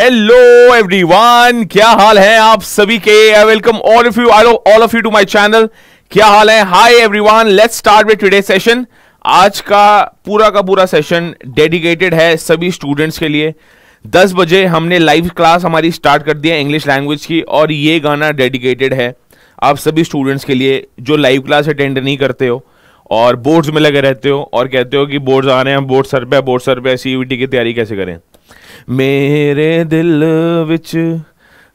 Hello everyone क्या हाल है आप सभी के I welcome all of you I all of you to my channel क्या हाल है hi everyone let's start with today session आज का पूरा का पूरा सेशन डेडिकेटेड है सभी स्टूडेंट्स के लिए 10 बजे हमने लाइव क्लास हमारी स्टार्ट कर दी है इंग्लिश लैंग्वेज की और ये गाना डेडिकेटेड है आप सभी स्टूडेंट्स के लिए जो लाइव क्लास अटेंड नहीं करते हो और बोर्ड्स में लगे रहते हो और कहते हो कि बोर्ड्स आ रहे हैं बोर्ड सर पे बोर्ड सर पे सी e की तैयारी कैसे करें मेरे दिल विच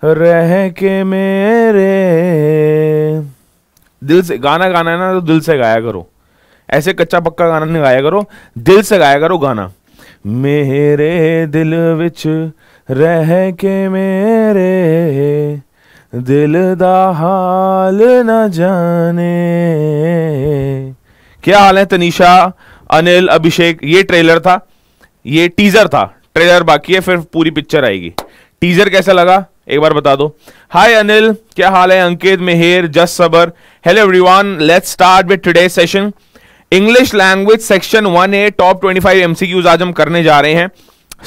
रह के मेरे दिल से गाना गाना है ना तो दिल से गाया करो ऐसे कच्चा पक्का गाना नहीं गाया करो दिल से गाया करो गाना मेरे दिल विच रह के मेरे दिल दा हाल न जाने क्या हाल है तनीषा अनिल अभिषेक ये ट्रेलर था ये टीजर था ट्रेलर बाकी है फिर पूरी पिक्चर आएगी टीजर कैसा लगा एक बार बता दो हाय अनिल क्या हाल है अंकित मेहर जस सबर hello everyone let's start with today session English language section one A top twenty five MCQs आज हम करने जा रहे हैं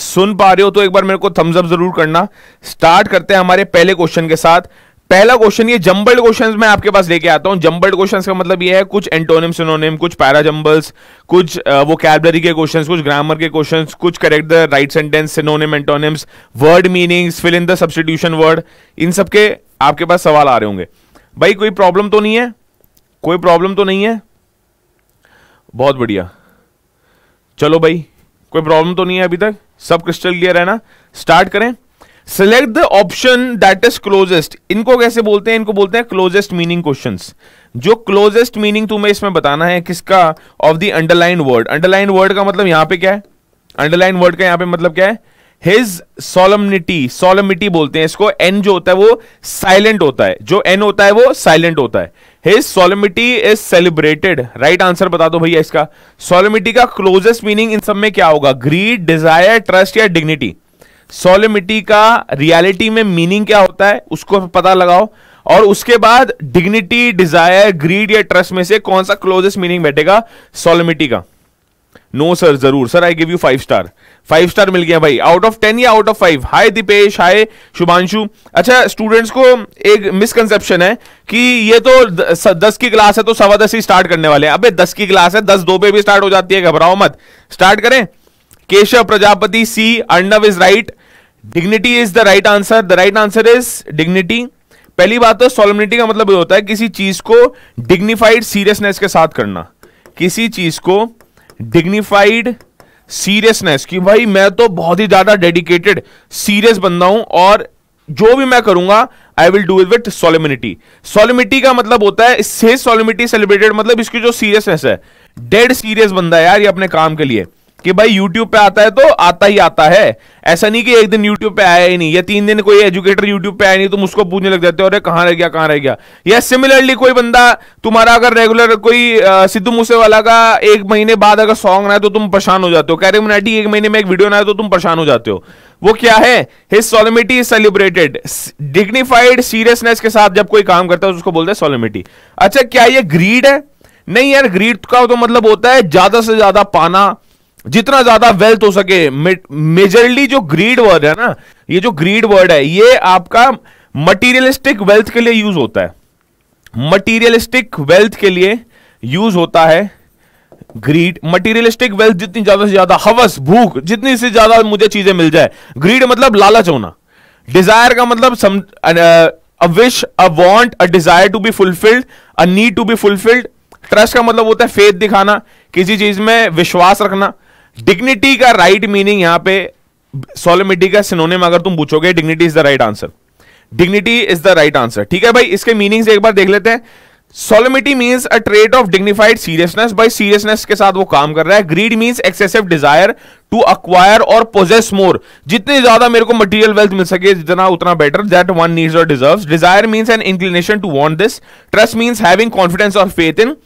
सुन पा रहे हो तो एक बार मेरे को थम्सअप जरूर करना स्टार्ट करते हैं हमारे पहले क्वेश्चन के साथ पहला क्वेश्चन ये जंबल्ड क्वेश्चन मैं आपके पास लेके आता हूं जंबल्ड क्वेश्चन का मतलब ये है कुछ एंटोनिम सिनोनिम कुछ पैरा जंबल्स कुछ वो कैबलरी के क्वेश्चन कुछ ग्रामर के क्वेश्चन कुछ correct the right sentence synonym antonyms word meanings fill in the substitution word इन सबके आपके पास सवाल आ रहे होंगे भाई कोई प्रॉब्लम तो नहीं है कोई प्रॉब्लम तो नहीं है बहुत बढ़िया चलो भाई कोई प्रॉब्लम तो नहीं है अभी तक सब क्रिस्टल क्लियर है ना स्टार्ट करें select the option that is closest इनको कैसे बोलते हैं इनको बोलते हैं क्लोजेस्ट मीनिंग क्वेश्चन जो क्लोजेस्ट मीनिंग तुम्हें इसमें बताना है किसका of the underline word underline word का मतलब यहां पे क्या है अंडरलाइन वर्ड का यहां पे मतलब क्या है हिज सोलमिटी सोलमिटी बोलते हैं इसको एन जो होता है वो साइलेंट होता है जो एन होता है वो साइलेंट होता है his solemnity is celebrated right answer बता दो भैया इसका सोलमिटी का क्लोजेस्ट मीनिंग इन सब में क्या होगा ग्रीड डिजायर ट्रस्ट या डिग्निटी सोलिमिटी का रियलिटी में मीनिंग क्या होता है उसको पता लगाओ और उसके बाद डिग्निटी डिजायर ग्रीड या ट्रस्ट में से कौन सा क्लोजेस्ट मीनिंग बैठेगा सोलिमिटी का नो सर जरूर sir I give you five star five star मिल गया भाई आउट ऑफ टेन या out of five hi Deepesh hi Shubhanshu अच्छा स्टूडेंट्स को एक मिसकंसेप्शन है कि ये तो दस की क्लास है तो सवा दस ही स्टार्ट करने वाले हैं अबे दस की क्लास है दस दो पे भी स्टार्ट हो जाती है घबराओ मत स्टार्ट करें Keshav Prajapati C Arnav is right dignity is the right answer the right answer is dignity पहली बात तो सोलमिनिटी का मतलब होता है किसी चीज को डिग्निफाइड सीरियसनेस के साथ करना किसी चीज को डिग्निफाइड सीरियसनेस कि भाई मैं तो बहुत ही ज्यादा डेडिकेटेड सीरियस बंदा हूं और जो भी मैं करूंगा I will do it with solemnity solemnity का मतलब होता है से सोलिमिटी सेलिब्रेटेड मतलब इसकी जो सीरियसनेस है डेड सीरियस बंदा है यार ये अपने काम के लिए कि भाई यूट्यूब पे आता है तो आता ही आता है ऐसा नहीं कि एक दिन यूट्यूब पे आया ही नहीं या तीन दिन कोई एजुकेटर यूट्यूब पे आया नहीं तुम उसको पूछने लग जाते हो अरे कहाँ रह गया कहाँ रह गया या सिमिलरली कोई बंदा तुम्हारा अगर रेगुलर कोई सिद्धू मूसेवाला का एक महीने बाद अगर सॉन्ग ना है तो तुम परेशान हो जाते हो कैरे मुनाटी एक महीने में एक वीडियो ना है तो तुम परेशान हो जाते हो वो क्या है his solemnity is celebrated dignified seriousness के साथ जब कोई काम करता है तो उसको बोलते हैं सोलिमिटी अच्छा क्या ये ग्रीड है नहीं यार ग्रीड का तो मतलब होता है ज्यादा से ज्यादा पाना जितना ज्यादा वेल्थ हो सके मेजरली जो ग्रीड वर्ड है ना ये जो ग्रीड वर्ड है ये आपका मटीरियलिस्टिक वेल्थ के लिए यूज होता है मटीरियलिस्टिक वेल्थ के लिए यूज होता है ग्रीड मटीरियलिस्टिक वेल्थ जितनी ज्यादा से ज्यादा हवस भूख जितनी से ज्यादा मुझे चीजें मिल जाए ग्रीड मतलब लालच होना डिजायर का मतलब some a wish a want a desire to be fulfilled a need to be fulfilled trust का मतलब होता है फेथ दिखाना किसी चीज में विश्वास रखना डिग्निटी का राइट मीनिंग यहां पे सोलमिटी का सिनोनिम अगर तुम पूछोगे dignity is the right answer dignity is the right answer ठीक है भाई इसके मीनिंग एक बार देख लेते हैं solemnity means a trait of dignified seriousness by seriousness के साथ वो काम कर रहा है greed means excessive desire to acquire और पोजेस मोर जितनी ज्यादा मेरे को मटीरियल वेल्थ मिल सके जितना उतना बेटर दैट वन नीड्स और deserve desire means an inclination to want this trust means having confidence और faith in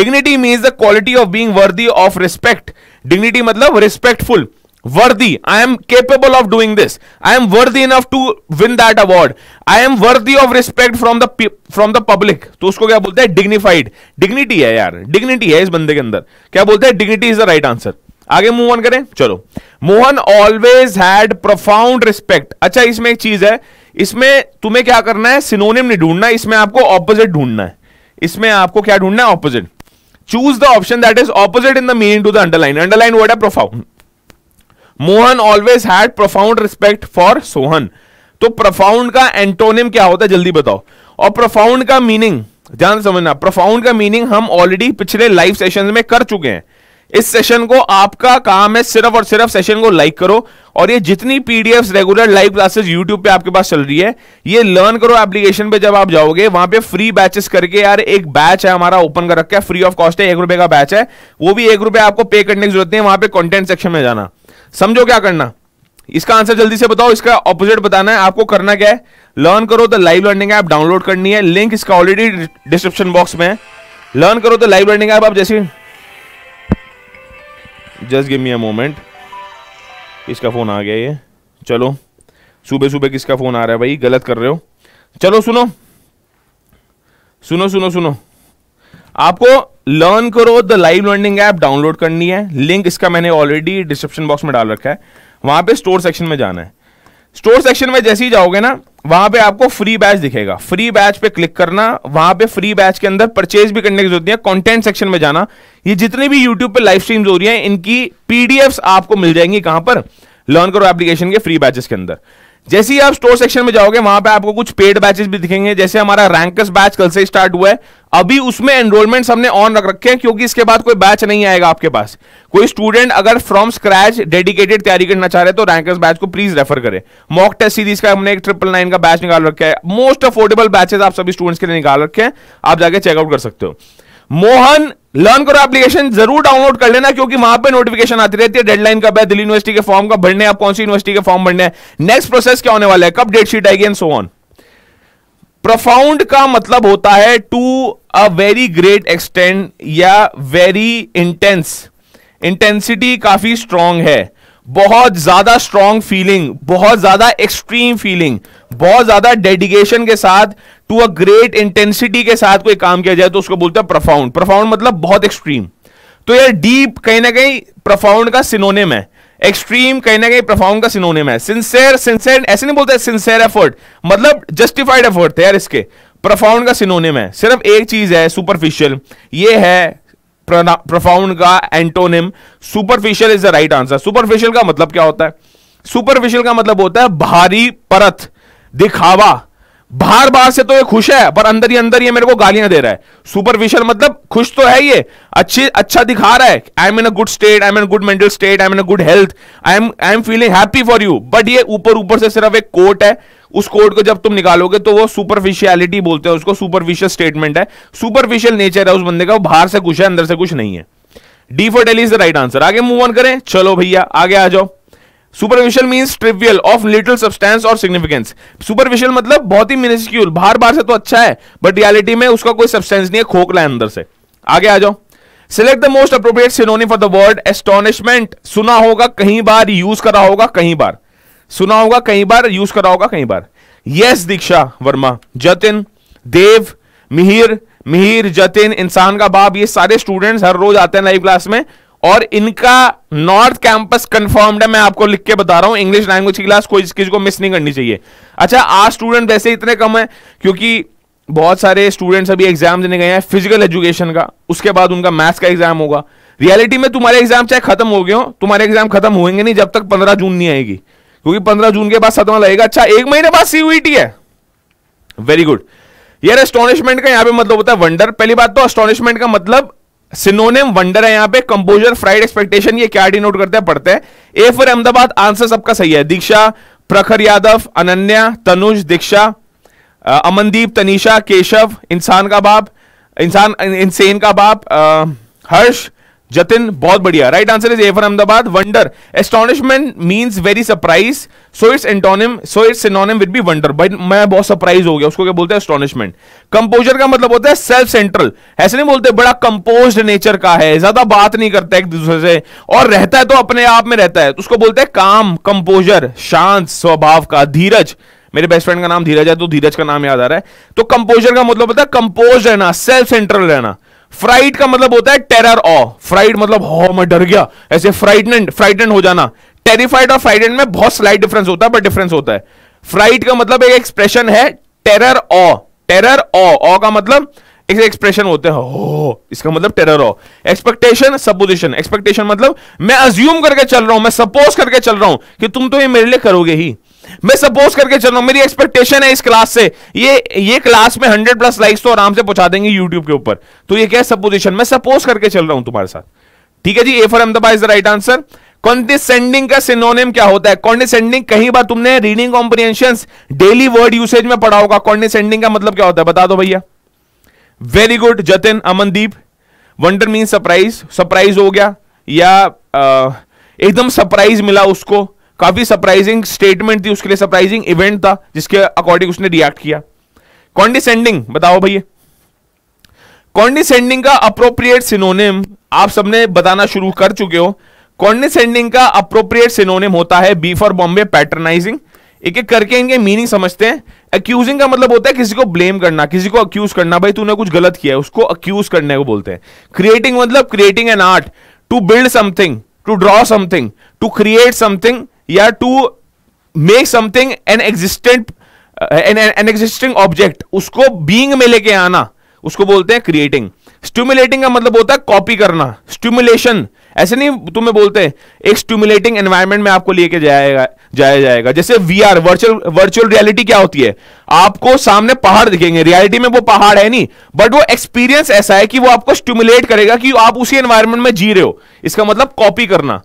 dignity means the quality of being worthy of respect dignity मतलब respectful worthy I am capable of doing this I am worthy enough to win that award I am worthy of respect from the from the public तो उसको क्या बोलते हैं dignified dignity है यार dignity है इस बंदे के अंदर क्या बोलते हैं dignity is the right answer आगे मूव ऑन करें चलो Mohan always had profound respect अच्छा इसमें एक चीज है इसमें तुम्हें क्या करना है सिनोनिम नहीं ढूंढना इसमें आपको ऑपोजिट ढूंढना है इसमें आपको क्या ढूंढना है opposite choose the option that is opposite in the meaning to the underline underline word है profound Mohan always had profound respect for Sohan तो प्रोफाउंड का एंटोनिम क्या होता है जल्दी बताओ और प्रोफाउंड का मीनिंग ध्यान समझना प्रोफाउंड का मीनिंग हम ऑलरेडी पिछले लाइव सेशन में कर चुके हैं इस सेशन को आपका काम है सिर्फ और सिर्फ सेशन को लाइक करो और ये जितनी PDF regular live classes YouTube पे आपके पास चल रही है ये लर्न करो एप्लीकेशन पे जब आप जाओगे वहां पे फ्री बैचेस करके यार एक बैच है हमारा ओपन कर रखा है फ्री ऑफ कॉस्ट है एक रुपए का बैच है वो भी एक रुपए आपको पे करने की जरूरत नहीं है वहां पे कॉन्टेंट सेक्शन में जाना समझो क्या करना इसका आंसर जल्दी से बताओ इसका ऑपोजिट बताना है आपको करना क्या है लर्न करो the live learning app download करनी है लिंक इसका ऑलरेडी डिस्क्रिप्शन बॉक्स में है लर्न करो द लाइव लर्निंग ऐप आप जैसे just give me a moment किसका फ़ोन आ गया ये चलो सुबह सुबह किसका फ़ोन आ रहा है भाई गलत कर रहे हो चलो सुनो सुनो सुनो सुनो आपको लर्न करो the live learning app download करनी है लिंक इसका मैंने ऑलरेडी डिस्क्रिप्शन बॉक्स में डाल रखा है वहां पे स्टोर सेक्शन में जाना है स्टोर सेक्शन में जैसे ही जाओगे ना वहां पे आपको फ्री बैच दिखेगा फ्री बैच पे क्लिक करना वहां पे फ्री बैच के अंदर परचेज भी करने की जरूरत है कंटेंट सेक्शन में जाना ये जितने भी यूट्यूब पे लाइव स्ट्रीम्स हो रही हैं इनकी पीडीएफ्स आपको मिल जाएंगी कहां पर लर्न करो एप्लीकेशन के फ्री बैचेस के अंदर जैसे ही आप स्टोर सेक्शन में जाओगे वहां पे आपको कुछ पेड बैचेस भी दिखेंगे जैसे हमारा रैंकस बैच कल से स्टार्ट हुआ है अभी उसमें एनरोलमेंट हमने ऑन रख रखे हैं क्योंकि इसके बाद कोई बैच नहीं आएगा आपके पास कोई स्टूडेंट अगर फ्रॉम स्क्रैच डेडिकेटेड तैयारी करना चाह रहे तो रैंकस बैच को प्लीज रेफर करें मॉक टेस्ट सीरीज का हमने एक ट्रिपल नाइन का बैच निकाल रखा है मोस्ट अफोर्डेबल बैचेस आप सभी स्टूडेंट्स के लिए निकाल रखे हैं आप जाके चेकआउट कर सकते हो मोहन लर्न करो एप्लीकेशन जरूर डाउनलोड कर लेना क्योंकि वहां पे नोटिफिकेशन आती रहती है डेडलाइन कब है दिल्ली यूनिवर्सिटी के फॉर्म का भरने आप कौन सी यूनिवर्सिटी के फॉर्म भरने हैं नेक्स्ट प्रोसेस क्या होने वाला है कब डेट शीट आएगी एंड सो ऑन प्रोफाउंड का मतलब होता है to a very great extent या वेरी इंटेंस इंटेंसिटी काफी स्ट्रांग है बहुत ज्यादा स्ट्रॉन्ग फीलिंग बहुत ज्यादा एक्सट्रीम फीलिंग बहुत ज्यादा डेडिकेशन के साथ टू अ ग्रेट इंटेंसिटी के साथ कोई काम किया जाए तो उसको बोलते हैं प्रफाउंड प्रफाउंड मतलब बहुत एक्सट्रीम तो यार डीप कहीं ना कहीं प्रफाउंड का सिनोनिम है एक्सट्रीम कहीं ना कहीं प्रफाउंड का सिनोनिम है सिंसेर सिंसेर ऐसे नहीं बोलते सिंसेर एफर्ट मतलब जस्टिफाइड एफर्ट थे यार इसके प्रफाउंड का सिनोनिम है सिर्फ एक चीज है सुपरफिशियल ये है प्रोफाउंड का antonym superficial is the right answer superficial का मतलब क्या होता है सुपरफिशियल का मतलब होता है भारी परत दिखावा बाहर बाहर से तो ये खुश है पर अंदर ही अंदर ये मेरे को गालियां दे रहा है सुपरफिशियल मतलब खुश तो है ये अच्छी अच्छा दिखा रहा है I am in a good state I am in good mental state I am in good health I am I am feeling happy for you but ये ऊपर ऊपर से सिर्फ एक कोट है उस कोड को जब तुम निकालोगे तो वो सुपरफिशियलिटी बोलते हैं उसको सुपरफिशियल स्टेटमेंट है सुपरफिशियल नेचर है उस बंदे का वो बाहर से कुछ है अंदर से कुछ नहीं है D for daily is the right answer आगे मूव ऑन करें चलो भैया आगे आ जाओ superficial means trivial of little substance और सिग्निफिकेंस सुपरफिशियल मतलब बहुत ही मिनिस्क्यूल बाहर बाहर से तो अच्छा है बट रियलिटी में उसका कोई सब्सटेंस नहीं है खोखला है अंदर से आगे आ जाओ select the most appropriate synonym for the word astonishment सुना होगा कहीं बार यूज करा होगा कहीं बार सुना होगा कई बार यूज करा होगा कई बार यस दीक्षा वर्मा जतिन देव मिहिर मिहिर जतिन इंसान का बाप ये सारे स्टूडेंट्स हर रोज आते हैं लाइव क्लास में और इनका नॉर्थ कैंपस कंफर्म्ड है मैं आपको लिख के बता रहा हूं इंग्लिश लैंग्वेज की क्लास कोई किसी को मिस नहीं करनी चाहिए अच्छा आज स्टूडेंट वैसे इतने कम है क्योंकि बहुत सारे स्टूडेंट्स अभी एग्जाम देने गए हैं फिजिकल एजुकेशन का उसके बाद उनका मैथ्स का एग्जाम होगा रियलिटी में तुम्हारे एग्जाम चाहे खत्म हो गए हो तुम्हारे एग्जाम खत्म होंगे नहीं जब तक पंद्रह जून नहीं आएगी क्योंकि पंद्रह जून के बाद सतवा लगेगा अच्छा एक महीने बाद सीयूईटी e है वेरी गुड यार एस्टोनिशमेंट का यहां पे मतलब होता है वंडर पहली बात तो एस्टोनिशमेंट का मतलब सिनोनिम वंडर है यहां पे कंपोजर फ्राइड एक्सपेक्टेशन ये क्या डिनोट करते हैं पढ़ते हैं ए फॉर अहमदाबाद आंसर सबका सही है दीक्षा प्रखर यादव अनन्या तनुज दीक्षा अमनदीप तनिषा केशव इंसान का बाप इंसान इंसेन का बाप आ, हर्ष जतिन बहुत बढ़िया right answer is A for Ahmedabad wonder astonishment means very surprise so it's antonym so it's synonym with B wonder but मैं बहुत सरप्राइज हो गया उसको क्या बोलते हैं एस्टोनिशमेंट कंपोजर का मतलब होता है सेल्फ सेंट्रल ऐसे नहीं बोलते बड़ा कंपोज नेचर का है ज्यादा बात नहीं करता एक दूसरे से और रहता है तो अपने आप में रहता है तो उसको बोलते हैं काम कंपोजर शांत स्वभाव का धीरज मेरे बेस्ट फ्रेंड का नाम धीरज है तो धीरज का नाम याद आ रहा है तो कंपोजर का मतलब होता है कंपोज रहना सेल्फ सेंट्रल रहना फ्राइड का मतलब होता है टेरर ऑ फ्राइड मतलब हो मैं डर गया ऐसे फ्राइटनेंड फ्राइटनेंड हो जाना टेरिफाइड और फ्राइडेंट में बहुत स्लाइट डिफरेंस होता है बट डिफरेंस होता है फ्राइड का मतलब एक एक्सप्रेशन है टेरर ओ टेरर ओ ओ का मतलब एक एक्सप्रेशन होते हैं हो इसका मतलब terror O expectation supposition expectation मतलब मैं अज्यूम करके चल रहा हूं मैं सपोज करके चल रहा हूं कि तुम तो ये मेरे लिए करोगे ही मैं सपोज करके चल रहा हूं मेरी एक्सपेक्टेशन है इस क्लास से ये ये क्लास में हंड्रेड प्लस लाइक्स तो आराम से पहुंचा देंगे यूट्यूब के ऊपर तो ये क्या सपोजिशन मैं सपोज करके चल रहा हूं तुम्हारे साथ ठीक है जी A for Ahmedabad is the right answer condescending का सिनोनिम क्या होता है कॉन्डिसेंडिंग कहीं बार तुमने reading comprehension daily word usage में पढ़ा होगा कॉन्डिसेंडिंग का मतलब क्या होता है बता दो भैया very good Jatin Amandeep wonder mean surprise surprise हो गया या एकदम सरप्राइज मिला उसको काफी सरप्राइजिंग स्टेटमेंट थी उसके लिए सरप्राइजिंग इवेंट था जिसके अकॉर्डिंग उसने रिएक्ट किया कॉन्डिसेंडिंग बताओ भैया कॉन्डिसेंडिंग का अप्रोप्रिएट सिनोनिम आप सबने बताना शुरू कर चुके हो कॉन्डिसेंडिंग का अप्रोप्रिएट सिनोनिम होता है बी फॉर बॉम्बे पैटर्नाइजिंग एक एक करके इनके मीनिंग समझते हैं अक्यूजिंग का मतलब होता है किसी को ब्लेम करना किसी को अक्यूज करना भाई तूने कुछ गलत किया है उसको अक्यूज करने को बोलते हैं क्रिएटिंग मतलब creating an art to build something to draw something to create something या to make something an existent an existing object उसको बींग में लेके आना उसको बोलते हैं क्रिएटिंग स्टिमुलेटिंग का मतलब होता है कॉपी करना स्टिमुलेशन ऐसे नहीं तुम्हें बोलते हैं एक स्टिमुलेटिंग एनवायरमेंट में आपको लेके जाएगा जाया जाएगा जैसे we are virtual virtual reality क्या होती है आपको सामने पहाड़ दिखेंगे रियलिटी में वो पहाड़ है नहीं बट वो एक्सपीरियंस ऐसा है कि वो आपको स्टिमुलेट करेगा कि आप उसी एनवायरमेंट में जी रहे हो इसका मतलब कॉपी करना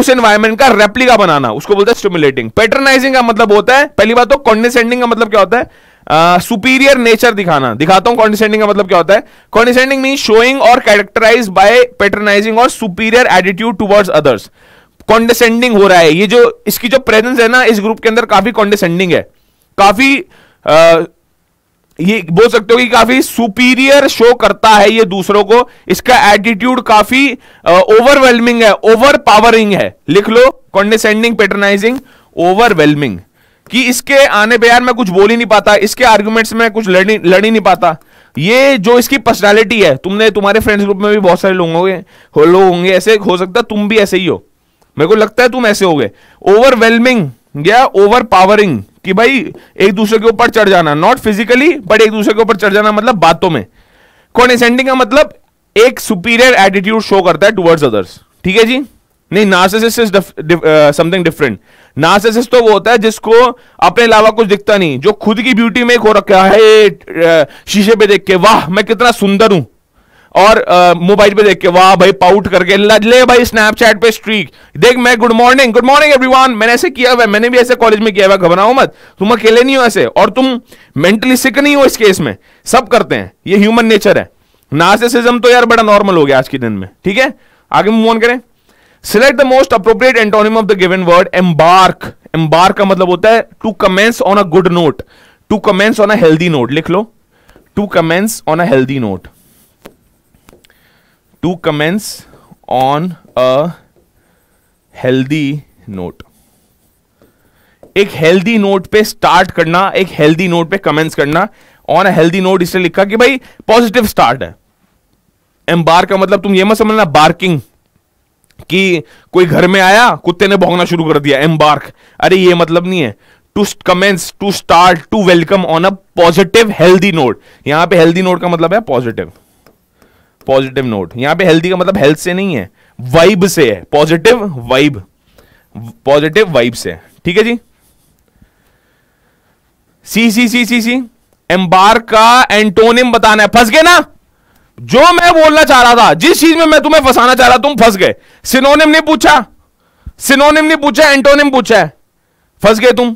उस एनवायरमेंट का रेप्लिका बनाना उसको बोलते हैं स्टिमुलेटिंग पैटर्नाइजिंग का मतलब होता है पहली बात तो कॉन्डिसेंडिंग का मतलब क्या होता है सुपीरियर uh, नेचर दिखाना दिखाता हूं कॉन्डिसेंडिंग का मतलब क्या होता है कॉन्डिसेंडिंग मीन शोइंग और कैरेक्टराइज बाय पैटर्नाइजिंग और superior attitude towards others condescending हो रहा है ये जो इसकी जो प्रेजेंस है ना इस ग्रुप के अंदर काफी कॉन्डिसेंडिंग है काफी ये बोल सकते हो कि काफी सुपीरियर शो करता है ये दूसरों को इसका एटीट्यूड काफी ओवरवेलमिंग है ओवर पावरिंग है लिख लो कॉन्डिसेंडिंग पेटर्नाइजिंग ओवरवेलमिंग कि इसके आने पे यार मैं कुछ बोल ही नहीं पाता इसके आर्ग्यूमेंट्स में कुछ लड़ी लड़ ही नहीं पाता ये जो इसकी पर्सनालिटी है तुमने तुम्हारे फ्रेंड्स ग्रुप में भी बहुत सारे लोग होंगे लोग होंगे ऐसे हो सकता तुम भी ऐसे ही हो मेरे को लगता है तुम ऐसे हो गए ओवरवेलमिंग या ओवर पावरिंग कि भाई एक दूसरे के ऊपर चढ़ जाना नॉट फिजिकली बट एक दूसरे के ऊपर चढ़ जाना मतलब बातों में कॉन्डिसेंडिंग का मतलब एक सुपीरियर एटीट्यूड शो करता है टुवर्ड्स अदर्स ठीक है जी नहीं narcissist is something different narcissist तो वो होता है जिसको अपने अलावा कुछ दिखता नहीं जो खुद की ब्यूटी में खो रखा है uh, शीशे पे देख के वाह मैं कितना सुंदर हूं और मोबाइल पे देख के वाह भाई पाउट करके ले भाई स्नैपचैट पे स्ट्रीक देख मैं good morning good morning everyone मैंने ऐसे किया हुआ मैंने भी ऐसे कॉलेज में किया हुआ घबराओ मत तुम अकेले नहीं हो ऐसे और तुम मेंटली सिक नहीं हो इस केस में सब करते हैं ये ह्यूमन नेचर है नार्सिसिज्म तो यार बड़ा नॉर्मल हो गया आज के दिन में ठीक है आगे मूव ऑन करें select the most appropriate antonym of the given word embark embark का मतलब होता है to commence on a good note to commence on a healthy note लिख लो to commence on a healthy note to commence on a healthy note एक healthy note पे start करना एक हेल्दी नोट पे कमेंट्स करना ऑन अ हेल्दी नोट इसलिए लिखा कि भाई पॉजिटिव स्टार्ट है एम्बार का मतलब तुम ये मत समझना बार्किंग कि कोई घर में आया कुत्ते ने भोंगना शुरू कर दिया एम्बार्क अरे ये मतलब नहीं है to commence to start to welcome on a positive healthy note यहां पे हेल्दी नोट का मतलब है पॉजिटिव पॉजिटिव नोट यहां पे हेल्दी का मतलब हेल्थ से नहीं है वाइब से है पॉजिटिव वाइब पॉजिटिव वाइब से ठीक है जी सी सी सी सी सी एम्बार का एंटोनिम बताना है फंस गए ना जो मैं बोलना चाह रहा था जिस चीज में मैं तुम्हें फंसाना चाह रहा तुम फंस गए सिनोनिम ने पूछा सिनोनिम ने पूछा एंटोनिम पूछा है फंस गए तुम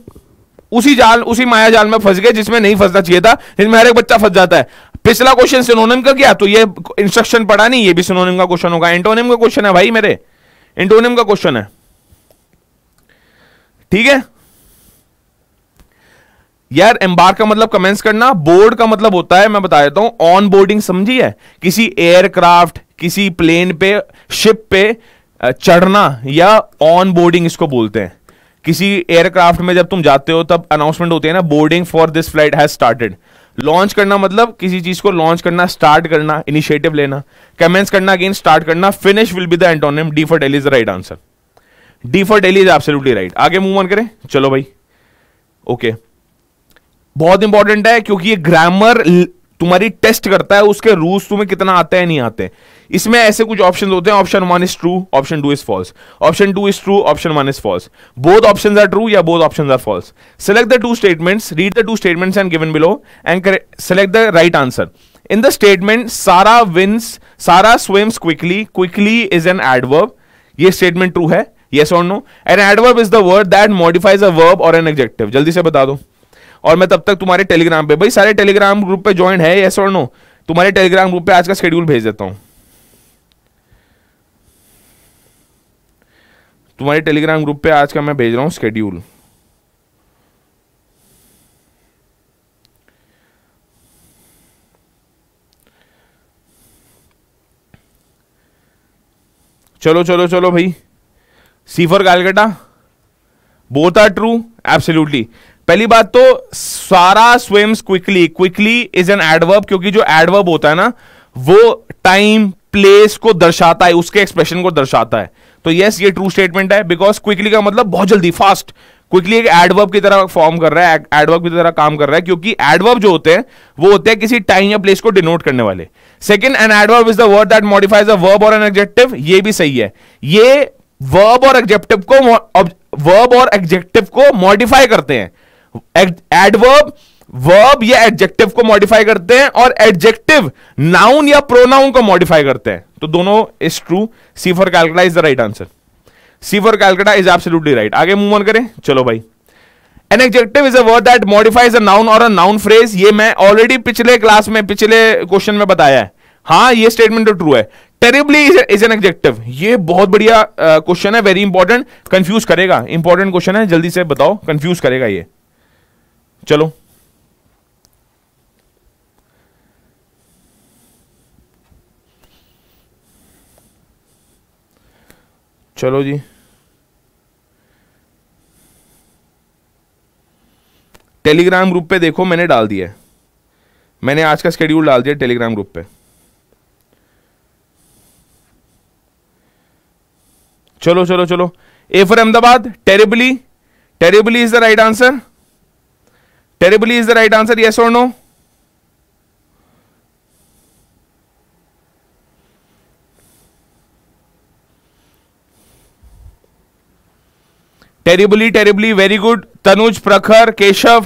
उसी जाल उसी माया जाल में फंस गए जिसमें नहीं फंसना चाहिए था जिसमें हर एक बच्चा फंस जाता है पिछला क्वेश्चन सिनोनिम का क्या तो ये इंस्ट्रक्शन पढ़ा नहीं ये भी सिनोनिम का क्वेश्चन होगा एंटोनिम का क्वेश्चन है भाई मेरे एंटोनिम का क्वेश्चन है ठीक है यार एम्बार का मतलब कमेंस करना बोर्ड का मतलब होता है मैं बता देता हूं ऑन बोर्डिंग समझी है किसी एयरक्राफ्ट किसी प्लेन पे शिप पे चढ़ना या ऑन बोर्डिंग इसको बोलते हैं किसी एयरक्राफ्ट में जब तुम जाते हो तब अनाउंसमेंट होती है ना boarding for this flight has started launch करना मतलब किसी चीज को लॉन्च करना स्टार्ट करना इनिशिएटिव लेना कमेंस करना अगेन स्टार्ट करना finish will be the antonym D for daily is the right answer D for daily is absolutely right आगे मूव ऑन करें चलो भाई ओके बहुत इंपॉर्टेंट है क्योंकि ये ग्रामर तुम्हारी टेस्ट करता है उसके रूल्स तुम्हें कितना आते हैं नहीं आते हैं इसमें ऐसे कुछ ऑप्शन होते हैं option one is true option two is false option two is true option one is false both option are true या both option are false select the two statements read the two statements and given below and select the right answer in the statement Sara wins Sara swims quickly quickly is an adverb ये statement true है yes और no an adverb is the word that modifies a verb और an adjective जल्दी से बता दो और मैं तब तक तुम्हारे टेलीग्राम पे भाई सारे टेलीग्राम ग्रुप पे ज्वाइन है येस और नो तुम्हारे टेलीग्राम ग्रुप पे आज का शेड्यूल भेज देता हूँ तुम्हारे टेलीग्राम ग्रुप पे आज का मैं भेज रहा हूँ स्केड्यूल चलो चलो चलो भाई C for Calcutta both are true absolutely पहली बात तो Sara swims quickly quickly is an adverb क्योंकि जो एडवर्ब होता है ना वो टाइम प्लेस को दर्शाता है उसके एक्सप्रेशन को दर्शाता है तो यस ये ट्रू स्टेटमेंट है बिकॉज क्विकली का मतलब बहुत जल्दी फास्ट क्विकली एक एडवर्ब की तरह फॉर्म कर रहा है एडवर्ब की तरह काम कर रहा है क्योंकि एडवर्ब जो होते हैं वो होते हैं किसी टाइम या प्लेस को डिनोट करने वाले second an adverb is the word that modifies a verb और एन एडजेक्टिव ये भी सही है ये वर्ब और एडजेक्टिव को वर्ब और एडजेक्टिव को मॉडिफाई करते हैं एडवर्ब वर्ब या एडजेक्टिव को मॉडिफाई करते हैं और एडजेक्टिव नाउन या प्रोनाउन को मॉडिफाई करते हैं तो दोनों is true C for Calcutta is the right answer C for Calcutta is absolutely right आगे मूव ऑन करें चलो भाई an adjective is a word that modifies a noun और अ नाउन फ्रेज ये मैं ऑलरेडी पिछले क्लास में पिछले क्वेश्चन में बताया है हाँ ये स्टेटमेंट तो ट्रू है टेरिबली इज एन एग्जेक्टिव ये बहुत बढ़िया क्वेश्चन है वेरी इंपॉर्टेंट कंफ्यूज करेगा इंपॉर्टेंट क्वेश्चन है जल्दी से बताओ कंफ्यूज करेगा ये चलो चलो जी टेलीग्राम ग्रुप पे देखो मैंने डाल दिया है मैंने आज का स्केड्यूल डाल दिया टेलीग्राम ग्रुप पे चलो चलो चलो A for Ahmedabad terribly terribly is the right answer terribly is the right answer yes और no terribly terribly very good Tanuj Prakhar Keshav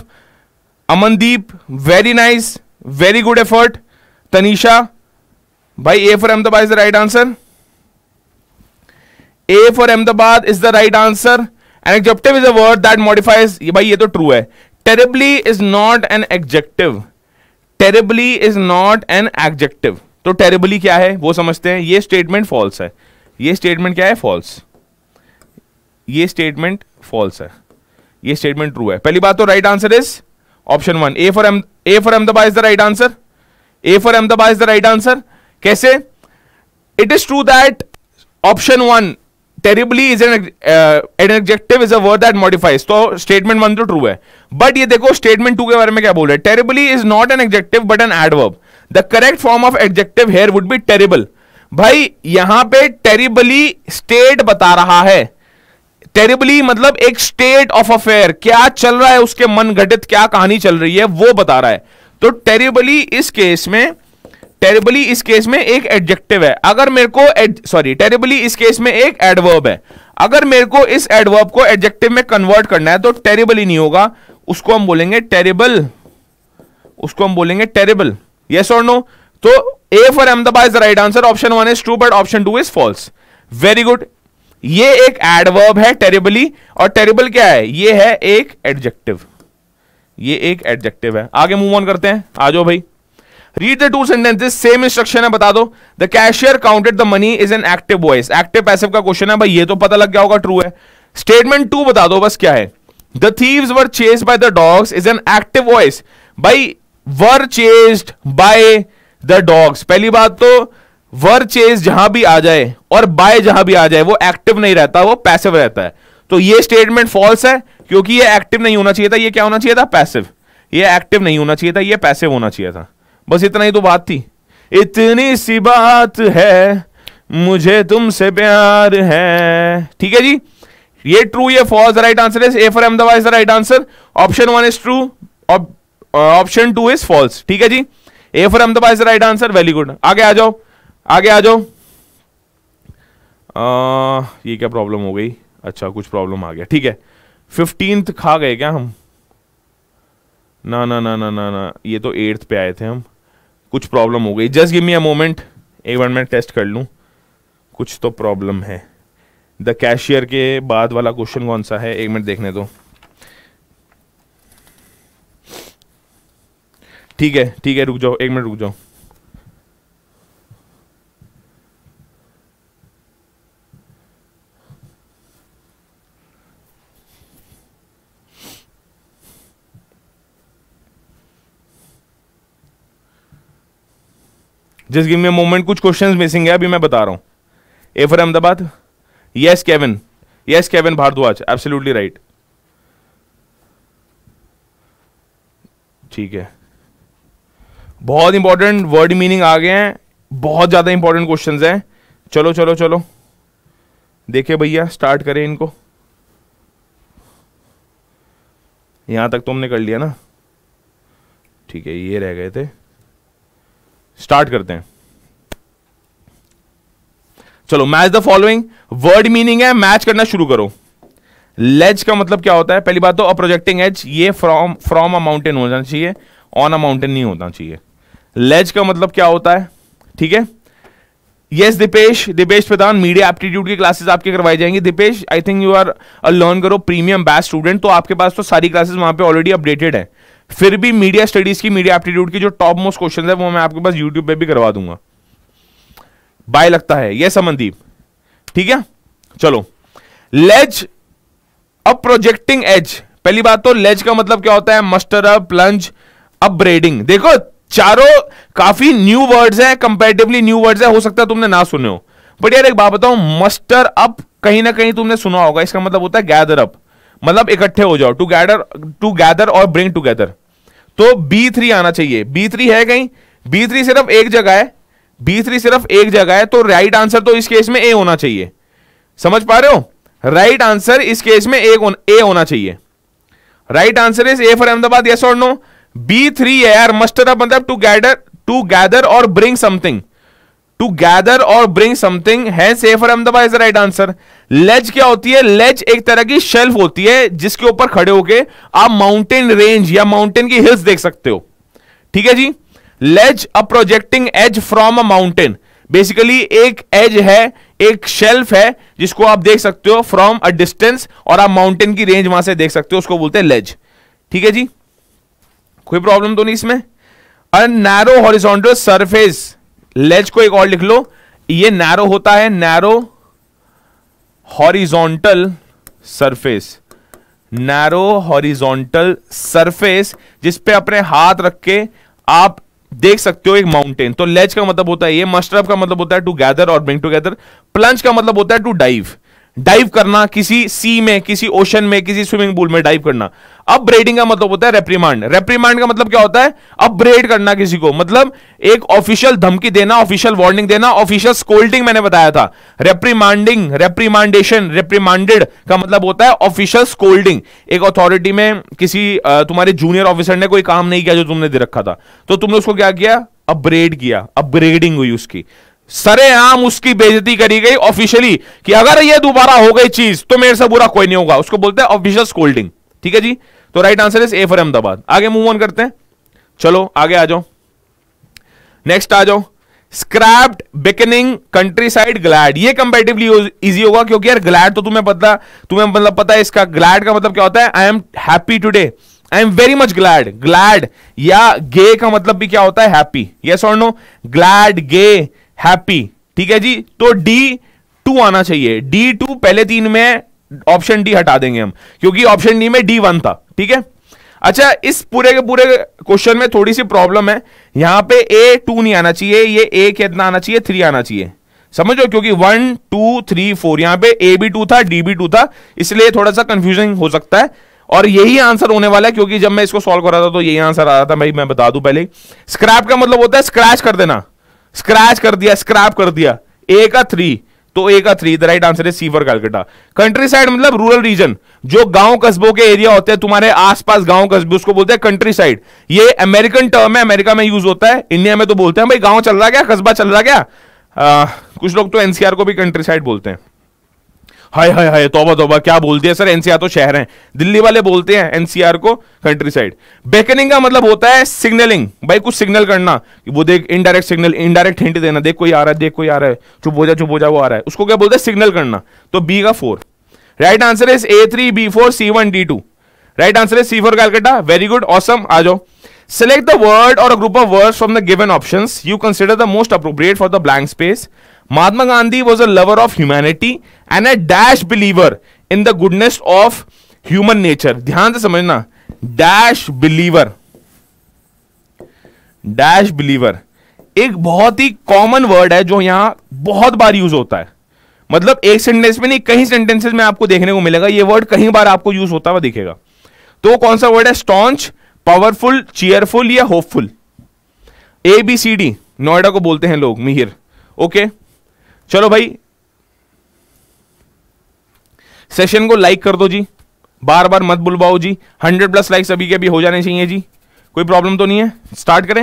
Amandeep very nice very good effort Tanisha भाई A for Ahmedabad is the right answer A for Ahmedabad is the right answer an adjective is a word that modifies भाई ये तो true है terribly is not an adjective terribly is not an adjective तो terribly क्या है वो समझते हैं ये स्टेटमेंट फॉल्स है ये स्टेटमेंट क्या है फॉल्स ये स्टेटमेंट फॉल्स है ये स्टेटमेंट ट्रू है पहली बात तो right answer is option one A for A for Ahmedabad is the right answer A for Ahmedabad is the right answer कैसे it is true that option one terribly is an an adjective is a word that modifies तो statement one तो true है but ये देखो statement to के बारे में क्या बोल रहे हैं terribly is not an adjective but an adverb the correct form of adjective here would be terrible भाई यहां पे टेरिबली स्टेट बता रहा है टेरिबली मतलब एक स्टेट ऑफ अफेयर क्या चल रहा है उसके मन घटित क्या कहानी चल रही है वो बता रहा है तो टेरिबली इस केस में टेरिबली इस केस में एक एडजेक्टिव है अगर मेरे को सॉरी टेरिबली इस केस में एक एडवर्ब है अगर मेरे को इस एडवर्ब को एडजेक्टिव में कन्वर्ट करना है तो टेरिबली नहीं होगा उसको हम बोलेंगे टेरिबल उसको हम बोलेंगे टेरिबल यस और नो तो A for Ahmedabad is right answer option one is true but option two is false very good ये एक एडवर्ब है टेरिबली और टेरिबल क्या है ये है एक एडजेक्टिव ये एक एडजेक्टिव है आगे मूव ऑन करते हैं आ जाओ भाई read the two sentences same instruction है बता दो the cashier counted the money is an active voice active passive का क्वेश्चन है भाई ये तो पता लग गया होगा ट्रू है स्टेटमेंट टू बता दो बस क्या है the thieves were chase by the dogs is an active voice भाई were chase by the dogs पहली बात तो वर चेज जहां भी आ जाए और बाय जहां भी आ जाए वो एक्टिव नहीं रहता वो पैसिव रहता है तो ये स्टेटमेंट फॉल्स है क्योंकि ये एक्टिव नहीं होना चाहिए था ये क्या होना चाहिए था पैसिव ये एक्टिव नहीं होना चाहिए था ये पैसिव होना चाहिए था बस इतना ही तो बात थी इतनी सी बात है मुझे तुमसे प्यार है ठीक है जी ये ट्रू ये false right answer is A for Ahmedabad right answer option one is true option two is false ठीक है जी A for Ahmedabad is right answer very good आगे आ जाओ आगे आ जाओ ये क्या प्रॉब्लम हो गई अच्छा कुछ प्रॉब्लम आ गया ठीक है फिफ्टींथ खा गए क्या हम ना ना ना ना ना ना ये तो एट्थ पे आए थे हम कुछ प्रॉब्लम हो गई just give me a moment एक बार मैं टेस्ट कर लूँ कुछ तो प्रॉब्लम है द कैशियर के बाद वाला क्वेश्चन कौन सा है एक मिनट देखने दो ठीक है ठीक है रुक जाओ एक मिनट रुक जाओ जिस गिव में मोमेंट कुछ क्वेश्चंस मिसिंग है अभी मैं बता रहा हूं A for Ahmedabad yes Kevin yes Kevin Bhardwaj absolutely right ठीक है बहुत इंपॉर्टेंट वर्ड मीनिंग आ गए हैं बहुत ज़्यादा इंपॉर्टेंट क्वेश्चन हैं चलो चलो चलो देखे भैया स्टार्ट करें इनको यहां तक तो हमने कर लिया ना ठीक है ये रह गए थे स्टार्ट करते हैं चलो match the following word meaning है मैच करना शुरू करो लेज का मतलब क्या होता है पहली बात तो अ प्रोजेक्टिंग एज ये फ्रॉम फ्रॉम अ माउंटेन होना चाहिए ऑन अ माउंटेन नहीं होना चाहिए लेज का मतलब क्या होता है ठीक है yes Dipesh Dipesh Pradhan media aptitude की क्लासेस आपके करवाई जाएंगी Dipesh I think you are a learn करो प्रीमियम बेस्ट स्टूडेंट तो आपके पास तो सारी क्लासेस वहां पे ऑलरेडी अपडेटेड है फिर भी मीडिया स्टडीज की मीडिया एप्टीट्यूड की जो टॉप मोस्ट क्वेश्चन है वो मैं आपके पास यूट्यूब पे भी करवा दूंगा बाय लगता है यह अमनदीप ठीक है चलो लेज अब प्रोजेक्टिंग एज पहली बात तो लेज का मतलब क्या होता है muster up plunge upbraiding देखो चारों काफी न्यू वर्ड्स हैं कंपेरेटिवली न्यू वर्ड्स हैं हो सकता है तुमने ना सुने हो बट यार एक बात बताओ मस्टर अप कहीं ना कहीं तुमने सुना होगा इसका मतलब होता है गैदर अप मतलब इकट्ठे हो जाओ टू गैदर टू गैदर और ब्रिंग टूगेदर तो बी थ्री आना चाहिए बी थ्री है कहीं बी थ्री सिर्फ एक जगह है बी थ्री सिर्फ एक जगह है तो राइट आंसर तो इस केस में ए होना चाहिए समझ पा रहे हो राइट आंसर इस केस में एक ए होना चाहिए right answer is A for Ahmedabad yes और no B three A are muster up मतलब टू गैदर टू गैदर और ब्रिंग समथिंग टू गैदर और ब्रिंग समथिंग है C for Ahmedabad is the right answer ledge क्या होती है लेज एक तरह की शेल्फ होती है जिसके ऊपर खड़े होके आप माउंटेन रेंज या माउंटेन की हिल्स देख सकते हो ठीक है जी ledge a projecting edge from a mountain basically एक एज है एक शेल्फ है जिसको आप देख सकते हो फ्रॉम अ डिस्टेंस और आप माउंटेन की रेंज वहां से देख सकते हो उसको बोलते हैं लेज ठीक है जी कोई प्रॉब्लम तो नहीं इसमें a narrow horizontal surface ledge को एक और लिख लो ये नैरो होता है narrow horizontal surface narrow horizontal surface जिस पे अपने हाथ रख के आप देख सकते हो एक माउंटेन तो लेज का मतलब होता है ये मस्टरअप का मतलब होता है टू गैदर और ब्रिंग टुगेदर प्लंज का मतलब होता है टू डाइव डाइव करना किसी सी में किसी ओशन में किसी स्विमिंग पूल में डाइव करना अब ब्रेडिंग का मतलब होता है रेप्रीमांड रेप्रीमांड का मतलब क्या होता है अब ब्रेड करना किसी को मतलब एक ऑफिशियल धमकी देना ऑफिशियल वार्निंग देना ऑफिशियल स्कोल्डिंग मैंने बताया था रेप्रीमांडिंग रेप्रीमांडेशन रेप्रीमांडेड का मतलब होता है ऑफिशियल स्कोल्डिंग एक अथॉरिटी में किसी तुम्हारे जूनियर ऑफिसर ने कोई काम नहीं किया जो तुमने दे रखा था तो तुमने उसको क्या किया अपग्रेड किया अपग्रेडिंग हुई उसकी सरेआम उसकी बेजती करी गई ऑफिशियली कि अगर ये दोबारा हो गई चीज तो मेरे से बुरा कोई नहीं होगा उसको बोलते हैं ऑफिशियल स्कोल्डिंग ठीक है जी तो right answer is A for Ahmedabad आगे मूव ऑन करते हैं चलो आगे आ जाओ नेक्स्ट आ जाओ scrapped beckoning countryside glad यह कंपेटिवली इजी होगा क्योंकि यार ग्लैड तो तुम्हें पता तुम्हें मतलब पता है इसका ग्लैड का मतलब क्या होता है I am happy today I am very much glad glad या गे का मतलब भी क्या होता है हैप्पी यस और नो ग्लैड गे हैप्पी ठीक है जी तो डी टू आना चाहिए डी टू पहले तीन में ऑप्शन डी हटा देंगे हम क्योंकि ऑप्शन डी में डी वन था ठीक है अच्छा इस पूरे के पूरे क्वेश्चन में थोड़ी सी प्रॉब्लम है यहां पे ए टू नहीं आना चाहिए ये ए कितना आना चाहिए थ्री आना चाहिए समझो क्योंकि वन टू थ्री फोर यहां पे ए बी टू था डी बी टू था इसलिए थोड़ा सा कंफ्यूजन हो सकता है और यही आंसर होने वाला है क्योंकि जब मैं इसको सॉल्व कर रहा था तो यही आंसर आ रहा था भाई मैं बता दूं पहले स्क्रैप का मतलब होता है स्क्रैच कर देना स्क्रैच कर दिया स्क्रैप कर दिया ए का थ्री तो ए का थ्री द राइट आंसर है सीवर कैलकटा कंट्री साइड मतलब रूरल रीजन जो गांव कस्बों के एरिया होते हैं तुम्हारे आसपास गांव कस्बे उसको बोलते हैं कंट्री साइड ये अमेरिकन टर्म है अमेरिका में यूज होता है इंडिया में तो बोलते हैं भाई गांव चल रहा क्या कस्बा चल रहा क्या आ, कुछ लोग तो एनसीआर को भी कंट्री साइड बोलते हैं हाय हाय हाय तोबा तोबा क्या बोल दिया सर एनसीआर तो शहर है दिल्ली वाले बोलते हैं एनसीआर को कंट्री साइड बेकनिंग का मतलब होता है सिग्नलिंग भाई कुछ सिग्नल करना वो देख इनडायरेक्ट सिग्नल इनडायरेक्ट हिंट देना देख कोई आ रहा है देख कोई आ रहा है चुप हो जा चुप हो जा वो आ रहा है उसको क्या बोलते हैं सिग्नल करना तो बी का four right answer is A three B four C one D two right answer is C four Calcutta very good awesome आ जाओ select the word or a group of words from the given options you consider the most appropriate for the blank space Mahatma Gandhi was a lover of humanity and a dash believer in the goodness of human nature ध्यान से समझना dash believer dash believer एक बहुत ही common word है जो यहां बहुत बार use होता है मतलब एक सेंटेंस में नहीं कहीं सेंटेंसेस में आपको देखने को मिलेगा ये वर्ड कहीं बार आपको यूज होता हुआ दिखेगा तो कौन सा वर्ड है स्टॉन्च पावरफुल चेयरफुल या hopeful A B C D Noida को बोलते हैं लोग मिहिर ओके okay? चलो भाई सेशन को लाइक कर दो जी बार बार मत बुलवाओ जी हंड्रेड प्लस लाइक्स अभी के अभी हो जाने चाहिए जी कोई प्रॉब्लम तो नहीं है स्टार्ट करें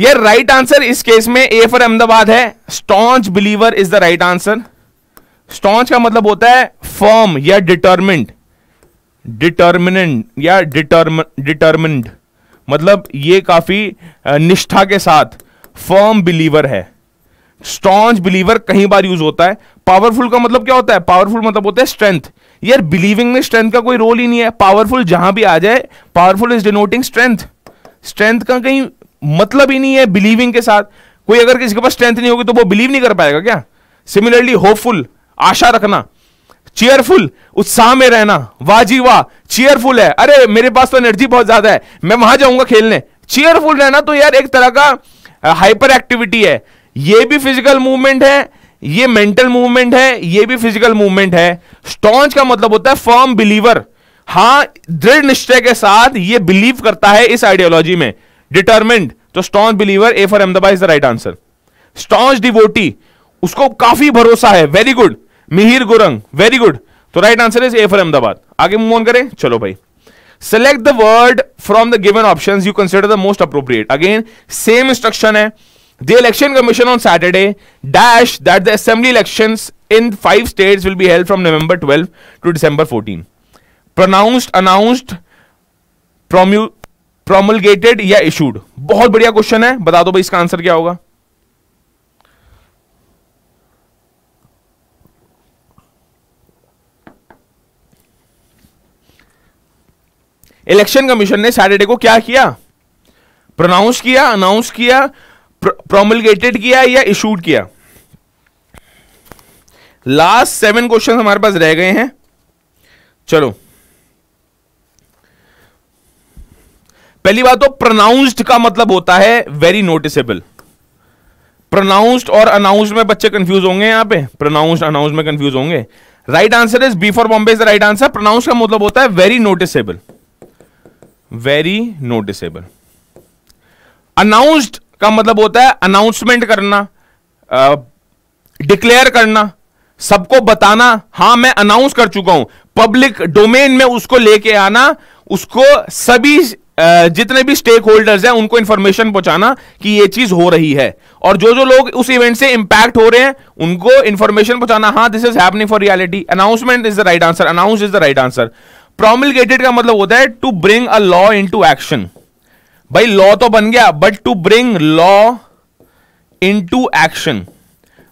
ये राइट आंसर इस केस में ए फॉर अहमदाबाद है staunch believer is the right answer staunch का मतलब होता है फर्म या डिटर्मिंड डिटर्मिनेंट या डिटर्म डिटर्मिंड मतलब ये काफी निष्ठा के साथ फर्म बिलीवर है स्ट्रॉन्च बिलीवर कहीं बार यूज होता है पावरफुल का मतलब क्या होता है पावरफुल मतलब होता है स्ट्रेंथ यार बिलीविंग में स्ट्रेंथ का कोई रोल ही नहीं है पावरफुल जहां भी आ जाए powerful is denoting strength strength का कहीं मतलब ही नहीं है बिलीविंग के साथ कोई अगर किसी के पास स्ट्रेंथ नहीं होगी तो वो बिलीव नहीं कर पाएगा क्या सिमिलरली होपफुल आशा रखना चेयरफुल उत्साह में रहना वाह जी वाह चेयरफुल है अरे मेरे पास तो एनर्जी बहुत ज्यादा है मैं वहां जाऊंगा खेलने चेयरफुल रहना तो यार एक तरह का हाइपर एक्टिविटी है ये भी फिजिकल मूवमेंट है ये मेंटल मूवमेंट है ये भी फिजिकल मूवमेंट है स्टॉन्च का मतलब होता है फर्म बिलीवर हां दृढ़ निश्चय के साथ ये बिलीव करता है इस आइडियोलॉजी में डिटर्मेंट तो staunch believer A for Ahmedabad is the right answer staunch devotee उसको काफी भरोसा है very good Mihir Gurung very good तो right answer is A for Ahmedabad आगे मूव ऑन करें चलो भाई select the word from the given option you consider the most appropriate again same instruction है The Election Commission on Saturday dashed that the assembly elections in five states will be held from November 12 to December 14. Pronounced, announced, promulgated या issued. बहुत बढ़िया question है बता दो भाई इसका answer क्या होगा इलेक्शन कमीशन ने सैटरडे को क्या किया प्रोनाउंस किया अनाउंस किया प्रोमुलगेटेड किया या इशूड किया लास्ट सेवन क्वेश्चन हमारे पास रह गए हैं चलो पहली बात तो प्रोनाउंस्ड का मतलब होता है वेरी नोटिसेबल प्रोनाउंस्ड और अनाउंस्ड में बच्चे कंफ्यूज होंगे यहां पे प्रोनाउंस्ड अनाउंस्ड में कंफ्यूज होंगे right answer is B for Bombay is the right answer pronounce का मतलब होता है very noticeable very noticeable announced का मतलब होता है अनाउंसमेंट करना डिक्लेयर करना सबको बताना हां मैं अनाउंस कर चुका हूं पब्लिक डोमेन में उसको लेके आना उसको सभी जितने भी स्टेक होल्डर्स हैं उनको इंफॉर्मेशन पहुंचाना कि ये चीज हो रही है और जो जो लोग उस इवेंट से इंपैक्ट हो रहे हैं उनको इंफॉर्मेशन पहुंचाना हाँ this is happening for reality announcement is the right answer announce is the right answer promulgated का मतलब होता है to bring a law into action भाई लॉ तो बन गया but to bring law into action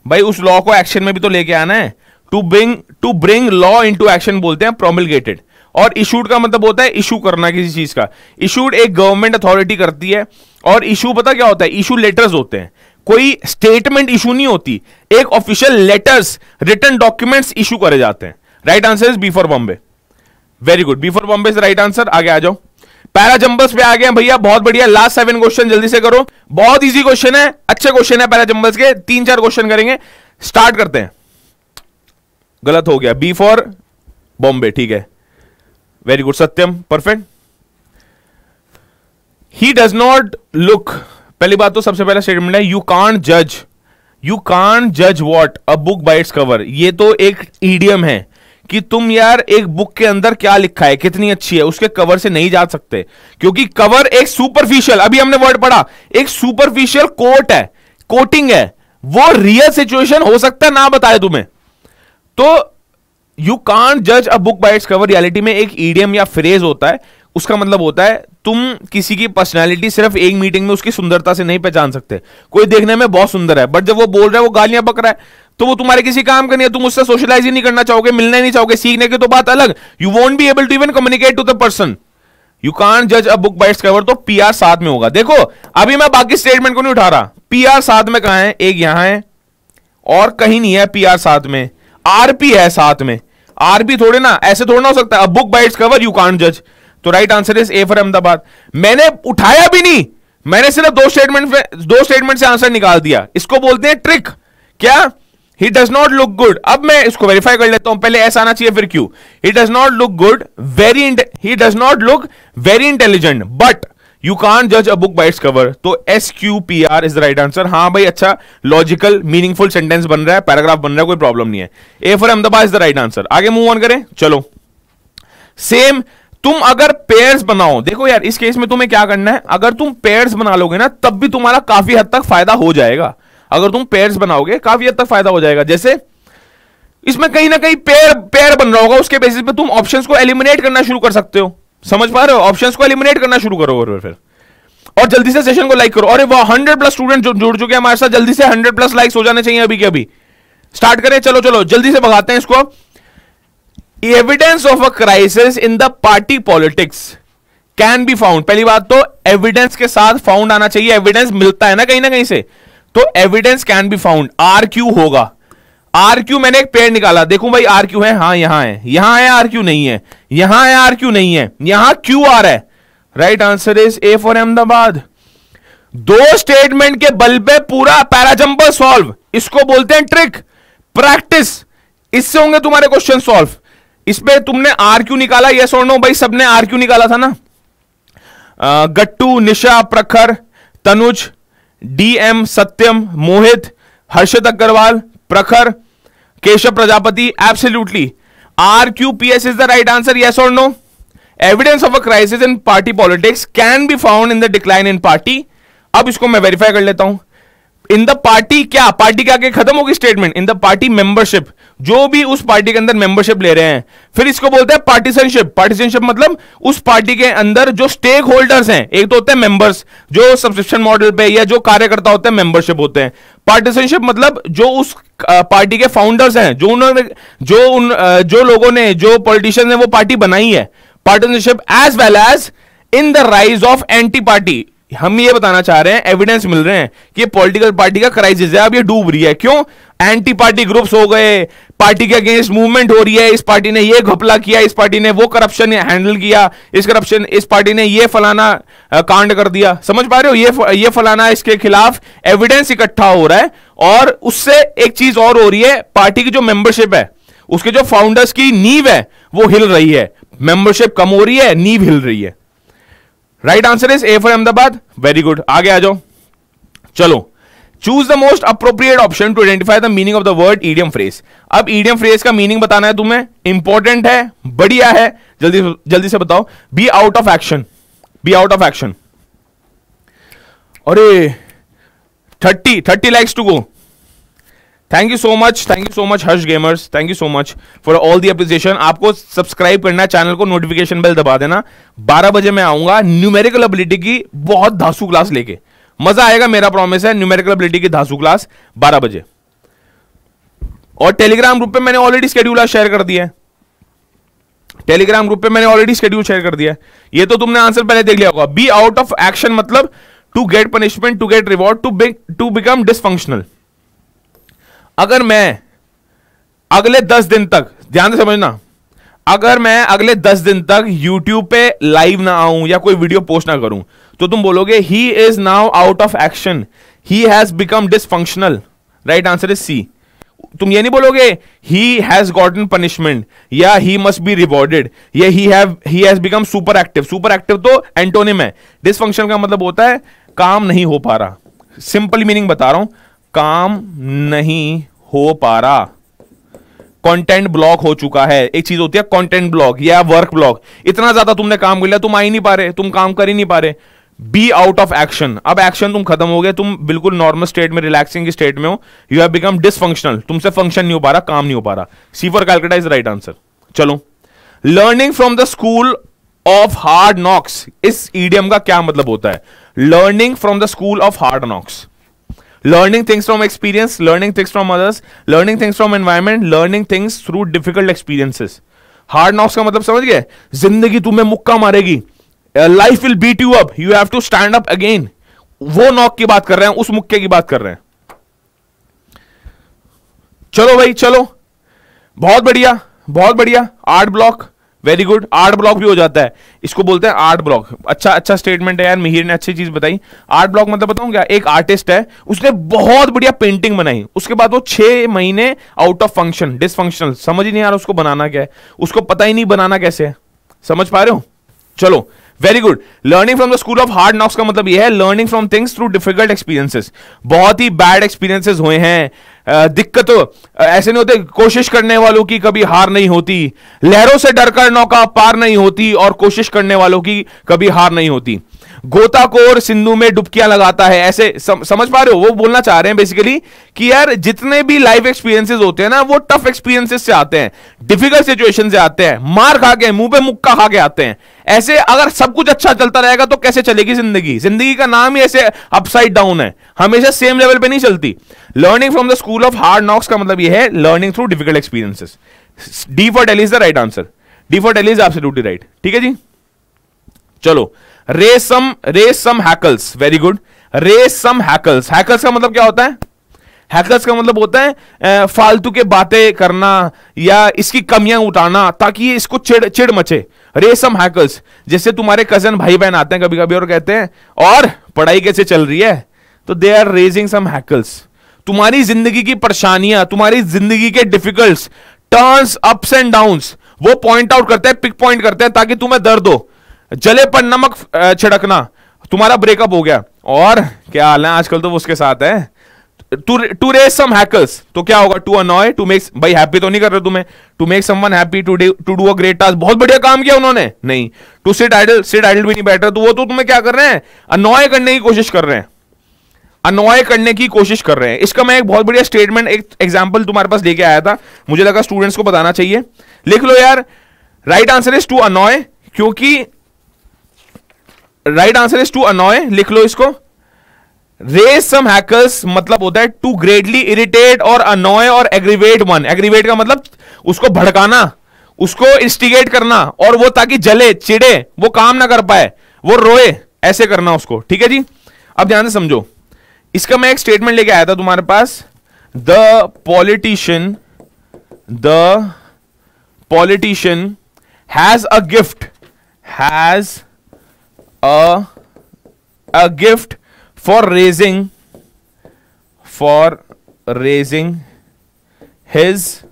भाई उस लॉ को एक्शन में भी तो लेके आना है to bring to bring law into action बोलते हैं प्रोमिलगेटेड और इशूड का मतलब होता है इशू करना किसी चीज का इशूड एक गवर्नमेंट अथॉरिटी करती है और इशू पता क्या होता है इशू लेटर्स होते हैं कोई स्टेटमेंट इशू नहीं होती एक official letters written documents issue करे जाते हैं right answer is B for Bombay very good B for Bombay is right answer आगे आ जाओ पैरा जंबल्स पे आ गए भैया बहुत बढ़िया लास्ट सेवन क्वेश्चन जल्दी से करो बहुत इजी क्वेश्चन है अच्छे क्वेश्चन है पैरा जंबल्स के तीन चार क्वेश्चन करेंगे स्टार्ट करते हैं गलत हो गया बी फॉर बॉम्बे ठीक है very good Satyam perfect he does not look पहली बात तो सबसे पहला स्टेटमेंट है यू कान जज यू कान जज what a book bytes its cover ये तो एक ईडियम है कि तुम यार एक बुक के अंदर क्या लिखा है कितनी अच्छी है उसके कवर से नहीं जा सकते क्योंकि कवर एक सुपरफिशियल अभी हमने वर्ड पढ़ा एक सुपरफिशियल कोट है कोटिंग है वो रियल सिचुएशन हो सकता है ना बताए तुम्हें तो यू कान जज a book by its cover reality में एक ईडियम या फ्रेज होता है उसका मतलब होता है तुम किसी की पर्सनालिटी सिर्फ एक मीटिंग में उसकी सुंदरता से नहीं पहचान सकते कोई देखने में बहुत सुंदर है बट जब वो बोल रहा है वो गालियां पक रहा है तो वो तुम्हारे किसी काम का नहीं है तुम उससे सोशलाइज ही नहीं करना चाहोगे मिलना ही नहीं चाहोगे सीखने की तो बात अलग you won't be able to even communicate to the person you can जज अ बुक बाइट कवर तो आर साथ में होगा देखो अभी मैं बाकी स्टेटमेंट को नहीं उठा रहा आर साथ में कहा है एक यहां है और कहीं नहीं है आर साथ में आरपी है साथ में आरपी थोड़े ना ऐसे थोड़ा ना हो सकता है book by its cover you can जज तो right answer is A for Ahmedabad मैंने उठाया भी नहीं मैंने सिर्फ दो स्टेटमेंट दो स्टेटमेंट से आंसर निकाल दिया इसको बोलते हैं ट्रिक क्या he does not look good अब मैं इसको वेरीफाई कर लेता हूं पहले ऐसा आना चाहिए फिर क्यों he does not look good very he does not look very intelligent but you can जज अ बुक बाई कवर तो S Q P R is the right answer हाँ भाई अच्छा लॉजिकल मीनिंगफुल सेंटेंस बन रहा है पैराग्राफ बन रहा है कोई प्रॉब्लम नहीं है A for Ahmedabad is the right answer आगे मूव ऑन करें चलो सेम तुम अगर पेयर्स बनाओ देखो यार इस केस में तुम्हें क्या करना है अगर तुम पेयर्स बना लोगे ना तब भी तुम्हारा काफी हद तक फायदा हो जाएगा अगर तुम पेयर्स बनाओगे काफी हद तक फायदा हो जाएगा जैसे इसमें कहीं ना कहीं पेयर पेयर बन रहा होगा उसके बेसिस पे तुम ऑप्शंस को एलिमिनेट करना शुरू कर सकते हो समझ पा रहे हो ऑप्शंस को एलिमिनेट करना शुरू करो फिर और जल्दी से सेशन को लाइक करो अरे वाह हंड्रेड प्लस स्टूडेंट जो जुड़ चुके हैं हमारे साथ जल्दी से हंड्रेड प्लस लाइक्स हो जाने चाहिए अभी के अभी स्टार्ट करें चलो चलो जल्दी से भगाते हैं इसको evidence of a crisis in the party politics can be found पहली बात तो एविडेंस के साथ फाउंड आना चाहिए एविडेंस मिलता है ना कहीं ना कहीं से तो evidence can be found R Q होगा आर क्यू मैंने एक पेड़ निकाला देखो भाई आर क्यू है हाँ यहां है यहां है आर क्यू नहीं है यहां है आर क्यू नहीं है यहां क्यू आर है right answer is A for Ahmedabad दो स्टेटमेंट के बल पे पूरा पैराजंपल सॉल्व इसको बोलते हैं ट्रिक प्रैक्टिस इससे होंगे तुम्हारे क्वेश्चन सॉल्व पे तुमने आर क्यू निकाला यस और नो भाई सबने आर क्यू निकाला था ना Gattu Nisha Prakhar Tanuj DM Satyam Mohit Harshad Agarwal Prakhar Keshav Prajapati absolutely R Q P S is the right answer yes और no evidence of a crisis in party politics can be found in the decline in party अब इसको मैं वेरीफाई कर लेता हूं इन द पार्टी क्या party क्या खत्म होगी statement in the party membership जो भी उस पार्टी के अंदर मेंबरशिप ले रहे हैं फिर इसको बोलते हैं पार्टीसनशिप पार्टीसनशिप मतलब उस पार्टी के अंदर जो स्टेक होल्डर्स हैं एक तो होते हैं मेंबर्स जो सब्सक्रिप्शन मॉडल पे या जो कार्यकर्ता होते हैं मेंबरशिप होते हैं पार्टीसनशिप मतलब जो उस पार्टी के फाउंडर्स हैं जो उन्होंने जो उन जो लोगों ने जो पॉलिटिशियन ने वो पार्टी बनाई है partisanship as well as in the rise of anti party हम ये बताना चाह रहे हैं एविडेंस मिल रहे हैं कि पॉलिटिकल पार्टी का क्राइसिस है अब ये डूब रही है क्यों एंटी पार्टी ग्रुप्स हो गए पार्टी के अगेंस्ट मूवमेंट हो रही है इस पार्टी ने ये घपला किया इस पार्टी ने वो करप्शन हैंडल किया इस करप्शन इस पार्टी ने ये फलाना कांड कर दिया समझ पा रहे हो ये ये फलाना इसके खिलाफ एविडेंस इकट्ठा हो रहा है और उससे एक चीज और हो रही है पार्टी की जो मेंबरशिप है उसके जो फाउंडर्स की नींव है वो हिल रही है मेंबरशिप कम हो रही है नींव हिल रही है right answer is A for Ahmedabad very good आगे आ जाओ चलो choose the most appropriate option to identify the meaning of the word idiom phrase अब ईडियम फ्रेज का मीनिंग बताना है तुम्हें इंपॉर्टेंट है बढ़िया है जल्दी जल्दी से बताओ be out of action be out of action अरे thirty thirty likes to go thank you so much thank you so much Harsh gamers thank you so much for all the appreciation आपको subscribe करना channel को notification bell दबा देना बारह बजे मैं आऊंगा न्यूमेरिकल एबिलिटी की बहुत धासु क्लास लेके मजा आएगा मेरा प्रॉमिस है न्यूमेरिकल एबिलिटी की धासु क्लास बारह बजे और टेलीग्राम ग्रुप पे मैंने ऑलरेडी स्केड्यूल शेयर कर दिया है टेलीग्राम ग्रुप पे मैंने ऑलरेडी स्केड्यूल शेयर कर दिया है ये तो तुमने आंसर पहले देख लिया होगा बी आउट ऑफ एक्शन मतलब to get punishment to get reward to to become dysfunctional अगर मैं अगले दस दिन तक ध्यान से समझना अगर मैं अगले दस दिन तक YouTube पे लाइव ना आऊं या कोई वीडियो पोस्ट ना करूं तो तुम बोलोगे he is now out of action he has become dysfunctional right answer is C तुम ये नहीं बोलोगे ही हैज गॉटन पनिशमेंट या ही मस्ट बी रिवॉर्डेड या he have he has become super active super active तो antonym है dysfunction का मतलब होता है काम नहीं हो पा रहा सिंपल मीनिंग बता रहा हूं काम नहीं हो पा रहा कंटेंट ब्लॉक हो चुका है एक चीज होती है कंटेंट ब्लॉक या वर्क ब्लॉक इतना ज्यादा तुमने काम कर लिया तुम आ ही नहीं पा रहे तुम काम कर ही नहीं पा रहे बी आउट ऑफ एक्शन अब एक्शन तुम खत्म हो गए तुम बिल्कुल नॉर्मल स्टेट में रिलैक्सिंग स्टेट में हो यू हैव बिकम डिसफंक्शनल तुमसे फंक्शन नहीं हो पा रहा काम नहीं हो पा रहा C for Calcutta is right answer चलो learning from the school of hard knocks इस ईडीएम का क्या मतलब होता है learning from the school of hard knocks learning things from experience learning things from others learning things from environment learning things through difficult experiences hard knocks का मतलब समझ गए जिंदगी तुम्हें मुक्का मारेगी life will beat you up you have to stand up again वो knock की बात कर रहे हैं उस मुक्के की बात कर रहे हैं चलो भाई चलो बहुत बढ़िया बहुत बढ़िया art block very good art block भी हो जाता है इसको बोलते हैं आर्ट ब्लॉक अच्छा अच्छा स्टेटमेंट है यार मिहिर ने अच्छी चीज बताई आर्ट ब्लॉक मतलब बताऊं क्या एक आर्टिस्ट है उसने बहुत बढ़िया पेंटिंग बनाई उसके बाद वो छह महीने आउट ऑफ फंक्शन डिसफंक्शनल समझ ही नहीं रहा उसको बनाना क्या है उसको पता ही नहीं बनाना कैसे है समझ पा रहे हो चलो very good learning from the school of hard knocks का मतलब यह है learning from things through difficult experiences बहुत ही बैड एक्सपीरियंसेस हुए हैं दिक्कत ऐसे नहीं होते कोशिश करने वालों की कभी हार नहीं होती लहरों से डरकर नौका पार नहीं होती और कोशिश करने वालों की कभी हार नहीं होती गोताखोर सिंधु में डुबकियां लगाता है ऐसे सम, समझ पा रहे हो वो बोलना चाह रहे हैं बेसिकली कि यार जितने भी लाइफ एक्सपीरियंसेस होते हैं ना वो टफ एक्सपीरियंसेस से आते हैं डिफिकल्ट सिचुएशन से आते हैं मार खा के मुंह पे मुक्का खा के आते हैं ऐसे अगर सब कुछ अच्छा चलता रहेगा तो कैसे चलेगी जिंदगी जिंदगी का नाम ही ऐसे अपसाइड डाउन है हमेशा सेम लेवल पे नहीं चलती learning from the school of hard knocks का मतलब यह है learning through difficult experiences D for daily is the right answer D for daily is absolutely right ठीक है जी चलो raise some raise some hackles very good raise some hackles hackles का मतलब क्या होता है हैकर्स का मतलब होता है फालतू के बातें करना या इसकी कमियां उठाना ताकि ये इसको चिड़ चिड़ मचे रेसम हैकर्स जैसे तुम्हारे कजन भाई बहन आते हैं कभी कभी और कहते हैं और पढ़ाई कैसे चल रही है तो they are raising some hackles तुम्हारी जिंदगी की परेशानियां तुम्हारी जिंदगी के difficult turns ups and downs वो पॉइंट आउट करते हैं पिक पॉइंट करते हैं ताकि तुम्हें दर्द हो जले पर नमक छिड़कना तुम्हारा ब्रेकअप हो गया और क्या हाल है आजकल तो वो उसके साथ है टू रेस सम हैकर्स तो क्या होगा टू अनॉय टू मेक भाई हैप्पी तो नहीं कर रहे तुम्हें to make someone happy to to do a great task बहुत बढ़िया काम किया उन्होंने नहीं to sit idle sit idle भी नहीं बैठ रहा तो वो तो तुम्हें क्या कर रहे हैं अनॉय करने की कोशिश कर रहे हैं अनॉय करने की कोशिश कर रहे हैं इसका मैं एक बहुत बढ़िया स्टेटमेंट एक एग्जाम्पल तुम्हारे पास लेके आया था मुझे लगा स्टूडेंट्स को बताना चाहिए लिख लो यार right answer is to annoy क्योंकि right answer is to annoy लिख लो इसको रेस सम हैकर्स मतलब होता है टू ग्रेटली इरिटेट और अनॉय और एग्रीवेट वन एग्रीवेट का मतलब उसको भड़काना उसको इंस्टिगेट करना और वो ताकि जले चिड़े वो काम ना कर पाए वो रोए ऐसे करना उसको ठीक है जी अब ध्यान से समझो इसका मैं एक स्टेटमेंट लेके आया था तुम्हारे पास the politician the politician has a gift has a a gift for raising for raising his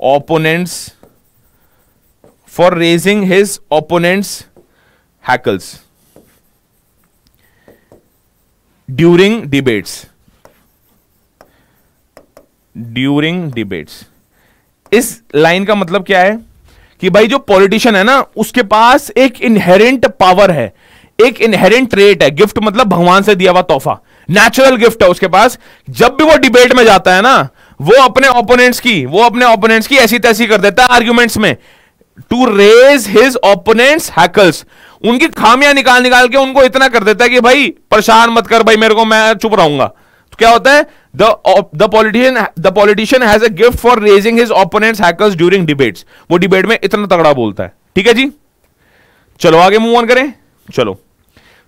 opponents for raising his opponents hackles during debates during debates इस लाइन का मतलब क्या है कि भाई जो पॉलिटिशियन है ना उसके पास एक इनहेरेंट पावर है एक इनहेरेंट ट्रेट है गिफ्ट मतलब भगवान से दिया हुआ तोहफा नेचुरल गिफ्ट है उसके पास जब भी वो डिबेट में जाता है ना वो अपने ओपोनेंट्स की वो अपने ओपोनेंट्स की ऐसी तैसी कर देता है आर्ग्यूमेंट्स में to raise his opponents hackles उनकी खामियां निकाल निकाल के उनको इतना कर देता है कि भाई परेशान मत कर भाई मेरे को मैं चुप रहूंगा तो क्या होता है politician the politician has the gift for raising his for hackers during debates वो डिबेट में इतना तगड़ा बोलता है ठीक है जी चलो आगे मूव ऑन करें चलो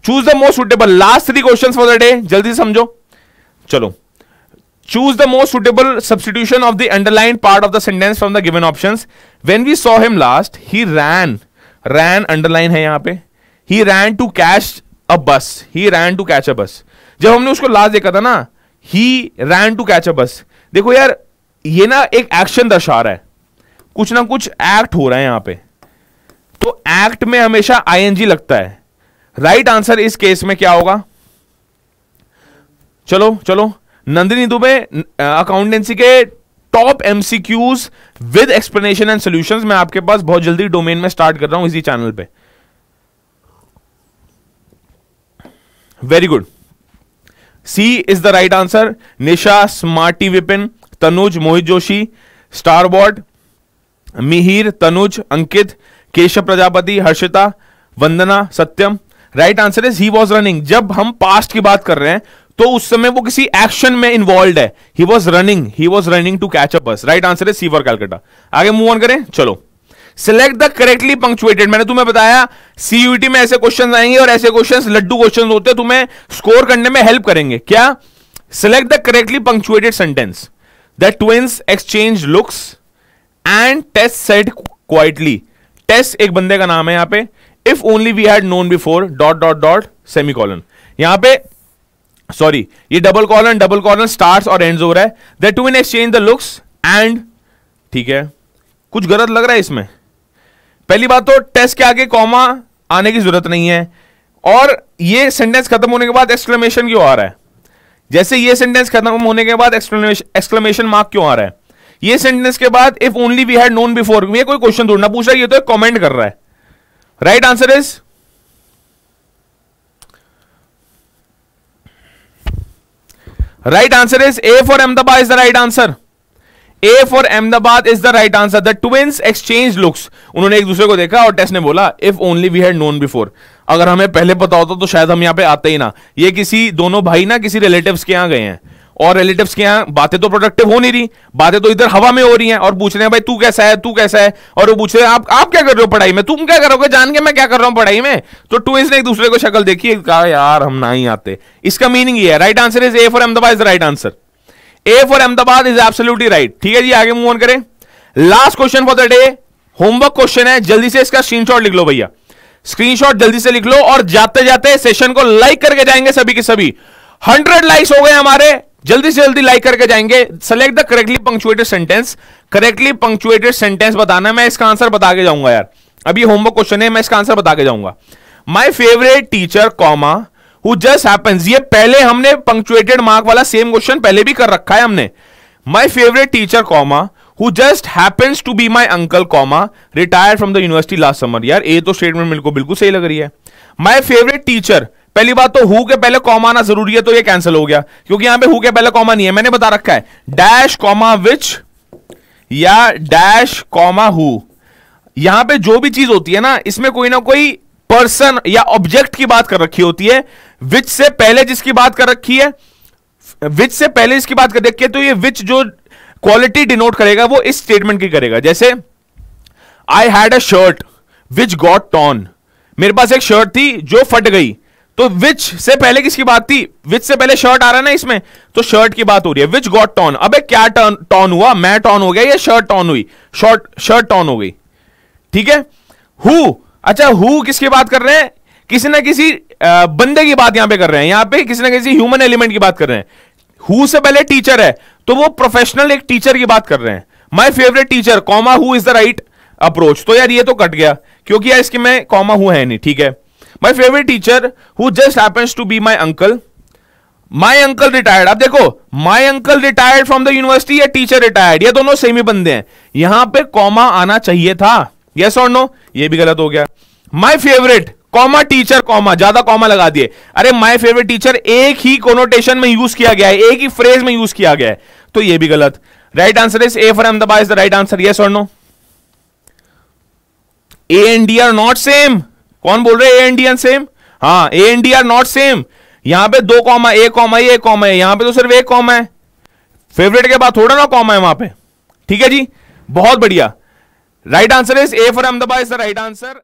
choose the most suitable last three question for the day जल्दी समझो चलो choose the most suitable substitution of the underline part of the sentence from the given option when we saw him last he ran ran underline है यहां पे ही ran to catch a बस ही ran to catch a बस जब हमने उसको last देखा था ना ही रैन टू कैच अ बस देखो यार ये ना एक एक्शन दर्शा रहा है कुछ ना कुछ एक्ट हो रहा है यहां पे तो एक्ट में हमेशा आईएनजी लगता है राइट आंसर इस केस में क्या होगा चलो चलो नंदिनी दुबे अकाउंटेंसी के top MCQs with explanation and solutions मैं आपके पास बहुत जल्दी डोमेन में स्टार्ट कर रहा हूं इसी चैनल पे very good C is the right answer Nisha smarty Vipin Tanuj Mohit Joshi starboard Mihir Tanuj Ankit Keshav Prajapati Harshita Vandana Satyam right answer is he was running जब हम पास्ट की बात कर रहे हैं तो उस समय वो किसी एक्शन में इन्वॉल्व है he was running he was running to catch a bus right answer is C for Calcutta आगे मूव ऑन करें चलो सिलेक्ट द करेक्टली पंक्चुएटेड मैंने तुम्हें बताया सीयूटी में ऐसे क्वेश्चन आएंगे और ऐसे क्वेश्चन लड्डू क्वेश्चन होते तुम्हें स्कोर करने में हेल्प करेंगे क्या select the correctly punctuated sentence the twins exchange looks and test set quietly test एक बंदे का नाम है यहां पे if only we had known before dot dot dot semicolon यहां पे सॉरी ये double colon double colon start और एंड हो रहा है the twin exchange the looks and ठीक है कुछ गलत लग रहा है इसमें पहली बात तो टेस्ट के आगे कॉमा आने की जरूरत नहीं है और ये सेंटेंस खत्म होने के बाद एक्सक्लेमेशन क्यों आ रहा है जैसे ये सेंटेंस खत्म होने के बाद एक्सक्लेमेशन मार्क क्यों आ रहा है ये सेंटेंस के बाद if only we had known before ये कोई क्वेश्चन थोड़ा ना पूछ रहा है ये तो कमेंट कर रहा है right answer is right answer is A for Ahmedabad is the right answer A for Ahmedabad is the right answer the twins exchange looks उन्होंने एक दूसरे को देखा और टेस्ट ने बोला if only we had known before अगर हमें पहले पता होता तो शायद हम यहां पे आते ही ना ये किसी दोनों भाई ना किसी रिलेटिव्स के यहाँ गए हैं और रिलेटिव्स के यहां बातें तो प्रोडक्टिव हो नहीं रही बातें तो इधर हवा में हो रही हैं और पूछ रहे हैं भाई तू कैसा है तू कैसा है और वो पूछ रहे हैं आप आप क्या कर रहे हो पढ़ाई में तुम क्या करोगे जान के मैं क्या कर रहा हूँ पढ़ाई में तो ट्विंस ने एक दूसरे को शक्ल देखी कहा यार हम ना ही आते इसका मीनिंग ये है right answer is A for Ahmedabad is right answer A for Ahmedabad is absolutely right ठीक है जी आगे मूव ऑन करें last question for the day homework question है जल्दी से इसका स्क्रीनशॉट लिख लो भैया स्क्रीनशॉट जल्दी से लिख लो और जाते जाते सेशन को लाइक करके जाएंगे सभी के सभी हंड्रेड लाइक्स हो गए हमारे जल्दी से जल्दी लाइक करके जाएंगे select the correctly punctuated sentence correctly punctuated sentence बताना मैं इसका आंसर बता के जाऊंगा यार अभी होमवर्क क्वेश्चन है मैं इसका आंसर बता के जाऊंगा my favourite teacher comma who just happens ये पहले हमने पंक्चुएटेड मार्क वाला सेम क्वेश्चन पहले भी कर रखा है हमने my favourite teacher comma who just happens to be my uncle comma retired from the university last summer यार ये तो स्टेटमेंट मेरे को बिल्कुल सही लग रही है माई फेवरेट टीचर पहली बात तो हु के पहले कॉमा आना जरूरी है तो ये कैंसिल हो गया क्योंकि यहां पे हु के पहले कॉमा नहीं है मैंने बता रखा है डैश कॉमा विच या डैश कॉमा हु यहां पे जो भी चीज होती है ना इसमें कोई ना कोई पर्सन या ऑब्जेक्ट की बात कर रखी होती है विच से पहले जिसकी बात कर रखी है विच से पहले इसकी बात कर रखी है तो ये विच जो क्वालिटी डिनोट करेगा वो इस स्टेटमेंट की करेगा जैसे I had a shirt which got torn मेरे पास एक शर्ट थी जो फट गई तो विच से पहले किसकी बात थी विच से पहले शर्ट आ रहा है ना इसमें तो शर्ट की बात हो रही है विच गॉट टॉन अब क्या टॉन हुआ मैं टॉन हो गया या शर्ट टॉन हुई शर्ट शर्ट टॉन हो गई ठीक है हु अच्छा हु किसकी बात कर रहे हैं किसी ना किसी बंदे की बात यहां पे कर रहे हैं यहां पे किसी ना किसी ह्यूमन एलिमेंट की बात कर रहे हैं हु से पहले टीचर है तो वो प्रोफेशनल एक टीचर की बात कर रहे हैं my favourite teacher comma who is the right approach तो यार ये तो कट गया क्योंकि यार इसके में कॉमा हु है नहीं ठीक है my favourite teacher who just happens to be my uncle my uncle retired अब देखो my uncle retired from the university या टीचर रिटायर्ड ये दोनों सेम ही बंदे हैं यहां पे कॉमा आना चाहिए था यस और नो ये भी गलत हो गया my favourite comma teacher comma ज्यादा कॉमा लगा दिए अरे माई फेवरेट टीचर एक ही कोनोटेशन में यूज किया गया है एक ही फ्रेज में यूज किया गया है तो ये भी गलत right answer is A for Ahmedabad is the right answer yes और no A and D are not same कौन बोल रहे A and D are same हाँ A and D are not same यहां पे दो कॉमा एक कॉमा एक कॉमा है यहां पे तो सिर्फ एक कॉमा है फेवरेट के बाद थोड़ा ना कॉमा है वहां पे ठीक है जी बहुत बढ़िया right answer is A for Ahmedabad is the right answer